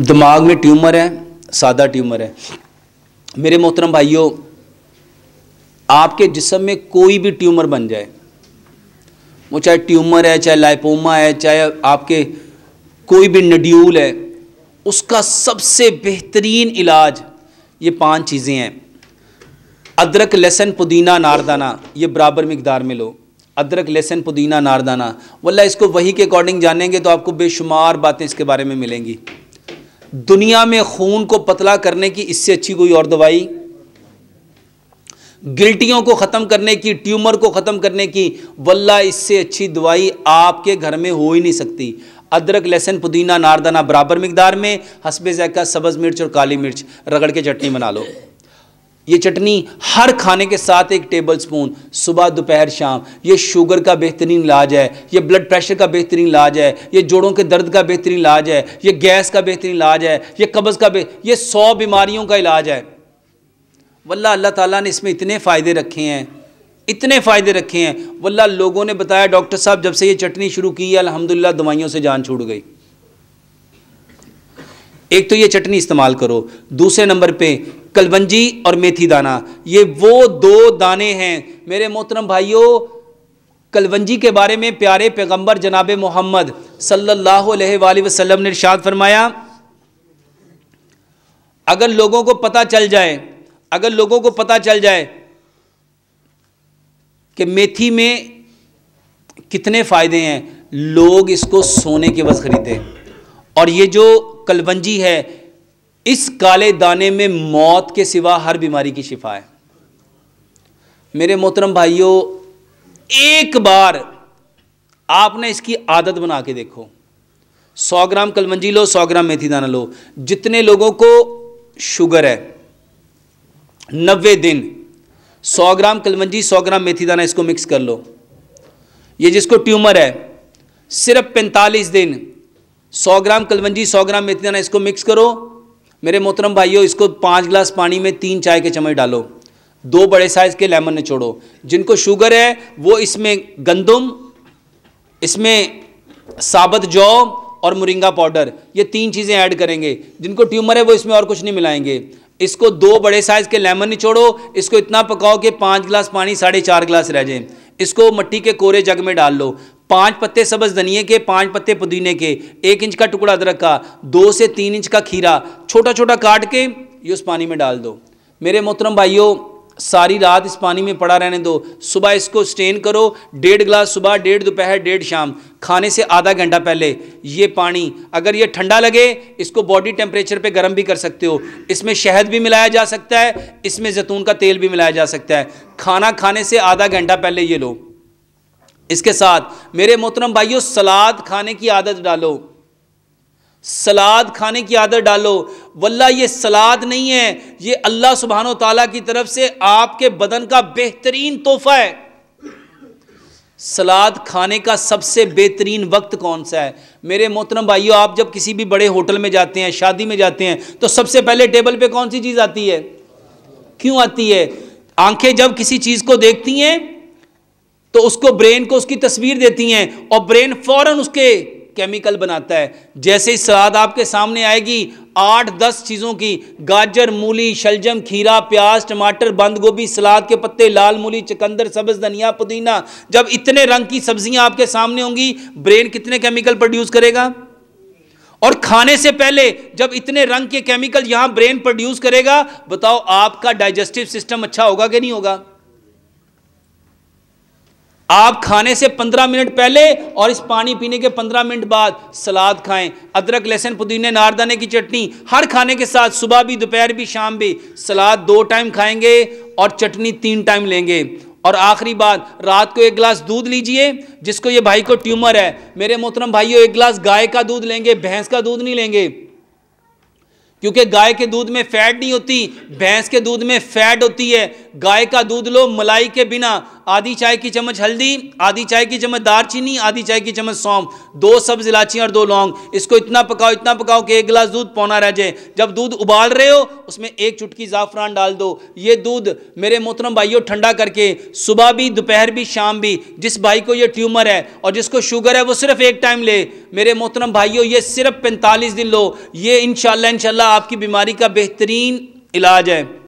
दिमाग में ट्यूमर है सादा ट्यूमर है मेरे मोहतरम भाइयों आपके जिसम में कोई भी ट्यूमर बन जाए वो चाहे ट्यूमर है चाहे लाइपोमा है चाहे आपके कोई भी नड्यूल है उसका सबसे बेहतरीन इलाज ये पांच चीज़ें हैं अदरक लहसन पुदीना नारदाना ये बराबर मकदार में लो अदरक लहसन पुदीना नारदाना वल्ला इसको वही के अकॉर्डिंग जानेंगे तो आपको बेशुमार बातें इसके बारे में मिलेंगी दुनिया में खून को पतला करने की इससे अच्छी कोई और दवाई गिल्टियों को ख़त्म करने की ट्यूमर को ख़त्म करने की वल्ला इससे अच्छी दवाई आपके घर में हो ही नहीं सकती अदरक लहसन पुदीना नारदाना बराबर मकदार में हसबे जैका सब्ज़ मिर्च और काली मिर्च रगड़ के चटनी बना लो ये चटनी हर खाने के साथ एक टेबल स्पून सुबह दोपहर शाम ये शुगर का बेहतरीन इलाज है ये ब्लड प्रेशर का बेहतरीन इलाज है ये जोड़ों के दर्द का बेहतरीन इलाज है ये गैस का बेहतरीन इलाज है ये कब्ज़ का ये सौ बीमारियों का इलाज है वल्ला अल्लाह ताला ने इसमें इतने फ़ायदे रखे हैं इतने फ़ायदे रखे हैं वल्ला लोगों ने बताया डॉक्टर साहब जब से ये चटनी शुरू की है अलहमदिल्ला दवाइयों से जान छूट गई एक तो ये चटनी इस्तेमाल करो दूसरे नंबर पे कलवंजी और मेथी दाना ये वो दो दाने हैं मेरे मोहतरम भाइयों कलवंजी के बारे में प्यारे पैगंबर जनाब मोहम्मद सल्लल्लाहु अलैहि वसल्लम ने इरशाद फरमाया अगर लोगों को पता चल जाए अगर लोगों को पता चल जाए कि मेथी में कितने फ़ायदे हैं लोग इसको सोने के बस खरीदें और ये जो कलवंजी है इस काले दाने में मौत के सिवा हर बीमारी की शिफा है मेरे मोहतरम भाइयों एक बार आपने इसकी आदत बना के देखो 100 ग्राम कलमंजी लो 100 ग्राम मेथी दाना लो जितने लोगों को शुगर है नब्बे दिन 100 ग्राम कलमंजी 100 ग्राम मेथी दाना इसको मिक्स कर लो ये जिसको ट्यूमर है सिर्फ 45 दिन 100 ग्राम कलमंजी 100 ग्राम मेथी दाना इसको मिक्स करो मेरे मोहतरम भाइयों इसको पाँच गिलास पानी में तीन चाय के चम्मच डालो दो बड़े साइज़ के लेमन निचोड़ो जिनको शुगर है वो इसमें गंदम इसमें साबत जौ और मुरिंगा पाउडर ये तीन चीज़ें ऐड करेंगे जिनको ट्यूमर है वो इसमें और कुछ नहीं मिलाएंगे इसको दो बड़े साइज़ के लेमन निचोड़ो इसको इतना पकाओ कि पाँच गिलास पानी साढ़े चार गिलास रह जाए इसको मट्टी के कोरे जग में डाल लो पाँच पत्ते सब्ज धनिए के पाँच पत्ते पुदीने के एक इंच का टुकड़ा अदरक का दो से तीन इंच का खीरा छोटा छोटा काट के ये उस पानी में डाल दो मेरे मोहतरम भाइयों सारी रात इस पानी में पड़ा रहने दो सुबह इसको स्टेन करो डेढ़ गिलास सुबह डेढ़ दोपहर डेढ़ शाम खाने से आधा घंटा पहले ये पानी अगर ये ठंडा लगे इसको बॉडी टेम्परेचर पे गर्म भी कर सकते हो इसमें शहद भी मिलाया जा सकता है इसमें जैतून का तेल भी मिलाया जा सकता है खाना खाने से आधा घंटा पहले ये लो इसके साथ मेरे मोहतरम भाइयों सलाद खाने की आदत डालो सलाद खाने की आदत डालो वल्ला ये सलाद नहीं है ये अल्लाह सुबहान तला की तरफ से आपके बदन का बेहतरीन तोहफा है सलाद खाने का सबसे बेहतरीन वक्त कौन सा है मेरे मोहतरम भाइयों आप जब किसी भी बड़े होटल में जाते हैं शादी में जाते हैं तो सबसे पहले टेबल पे कौन सी चीज़ आती है क्यों आती है आंखें जब किसी चीज़ को देखती हैं तो उसको ब्रेन को उसकी तस्वीर देती हैं और ब्रेन फौरन उसके केमिकल बनाता है जैसे ही सलाद आपके सामने आएगी आठ दस चीज़ों की गाजर मूली शलजम खीरा प्याज टमाटर बंद गोभी सलाद के पत्ते लाल मूली चकंदर सब्ज धनिया पुदीना जब इतने रंग की सब्जियां आपके सामने होंगी ब्रेन कितने केमिकल प्रोड्यूस करेगा और खाने से पहले जब इतने रंग के केमिकल यहां ब्रेन प्रोड्यूस करेगा बताओ आपका डाइजेस्टिव सिस्टम अच्छा होगा कि नहीं होगा आप खाने से पंद्रह मिनट पहले और इस पानी पीने के पंद्रह मिनट बाद सलाद खाएं अदरक लहसुन पुदीने नारदाने की चटनी हर खाने के साथ सुबह भी दोपहर भी शाम भी सलाद दो टाइम खाएंगे और चटनी तीन टाइम लेंगे और आखिरी बात रात को एक गिलास दूध लीजिए जिसको ये भाई को ट्यूमर है मेरे मोहतरम भाइयों एक गिलास गाय का दूध लेंगे भैंस का दूध नहीं लेंगे क्योंकि गाय के दूध में फैट नहीं होती भैंस के दूध में फैट होती है गाय का दूध लो मलाई के बिना आधी चाय की चम्मच हल्दी आधी चाय की चम्मच दारचीनी आधी चाय की चम्मच सौंफ दो सब्ज इलाची और दो लौंग इसको इतना पकाओ इतना पकाओ कि एक गिलास दूध पौना रह जाए जब दूध उबाल रहे हो उसमें एक चुटकी ज़ाफ़रान डाल दो ये दूध मेरे मोहतरम भाइयों ठंडा करके सुबह भी दोपहर भी शाम भी जिस भाई को ये ट्यूमर है और जिसको शुगर है वो सिर्फ एक टाइम ले मेरे मोहतरम भाइयों ये सिर्फ पैंतालीस दिन लो ये इन शाह आपकी बीमारी का बेहतरीन इलाज है